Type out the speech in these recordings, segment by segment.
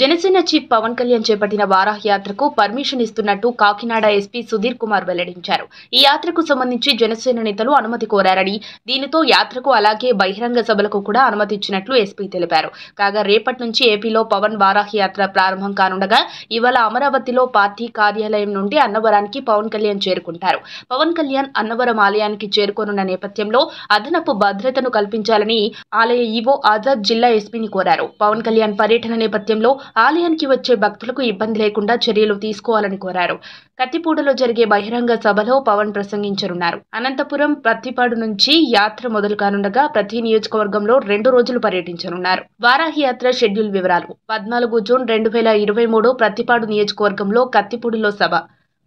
Janasena chief Pawan Kalyan చేపట్టిన వారాహ యాత్రకు permission ఇస్తున్నట్టు కాకినాడ ఎస్పీ సుధీర్ కుమార్ వెల్లడించారు ఈ యాత్రకు సంబంధించి జనసేన నేతలు అనుమతి కోరారని దీనితో యాత్రకు అలాగే బహిరంగ సభలకు కూడా అనుమతి ఇచ్చినట్లు ఎస్పీ తెలిపారు కాగా రేపటి నుంచి ఏపీలో పవన్ వారాహ యాత్ర ప్రారంభం కానుండగా ఇవాళ అమరావతిలో పార్టీ కార్యాలయం నుండి అన్నవరానికి పవన్ కళ్యాణ్ చేరుకుంటారు పవన్ కళ్యాణ్ అన్నవరం ఆలయానికి చేరుకోనున్న నేపథ్యంలో అదనపు భద్రతను కల్పించాలని ఆలయ ఈవో ఆజాద్ జిల్లా ఎస్పీని కోరారు పవన్ కళ్యాణ్ పర్యటన నేపథ్యంలో ఆలయానికి వచ్చే భక్తులకు ఇబ్బంది లేకుండా చర్యలు తీసుకోవాలని కోరారు కత్తిపూడలో జరిగే బహిరంగ సభలో పవన్ ప్రసంగించనున్నారు అనంతపురం ప్రత్తిపాడు నుంచి యాత్ర మొదలు కానుండగా ప్రతి నియోజకవర్గంలో రెండు రోజులు పర్యటించనున్నారు వారాహి యాత్ర షెడ్యూల్ వివరాలు పద్నాలుగు జూన్ రెండు వేల ఇరవై మూడు ప్రత్తిపాడు నియోజకవర్గంలో కత్తిపూడిలో సభ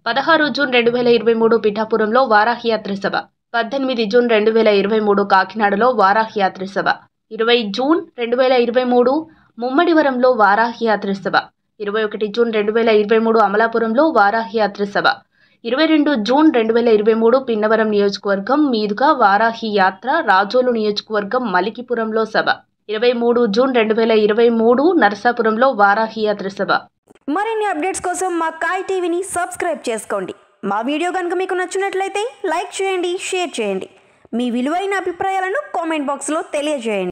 పదహారు జూన్ రెండు వేల ఇరవై మూడు పిఠాపురంలో వారాహియాత్ర సభ పద్దెనిమిది జూన్ రెండు వేల ఇరవై మూడు కాకినాడలో యాత్ర సభ ఇరవై జూన్ రెండు వేల ఇరవై మూడు ముమ్మడివరంలో వారాహి సభ ఇరవై ఒకటి జూన్ రెండు వేల ఇరవై మూడు అమలాపురంలో వారాహి సభ ఇరవై రెండు జూన్ రెండు వేల ఇరవై మూడు పిన్నవరం నియోజకవర్గం మీదుగా వారాహి యాత్ర రాజోలు నియోజకవర్గం మలికిపురంలో సభ ఇరవై మూడు జూన్ రెండు వేల ఇరవై మూడు నరసాపురంలో వారాహి యాత్ర సభ మరిన్ని అప్డేట్స్ కోసం మా కాయ్ టీవీని సబ్స్క్రైబ్ చేసుకోండి మా వీడియో కనుక మీకు నచ్చినట్లయితే లైక్ చేయండి షేర్ చేయండి మీ విలువైన అభిప్రాయాలను కామెంట్ బాక్స్లో తెలియజేయండి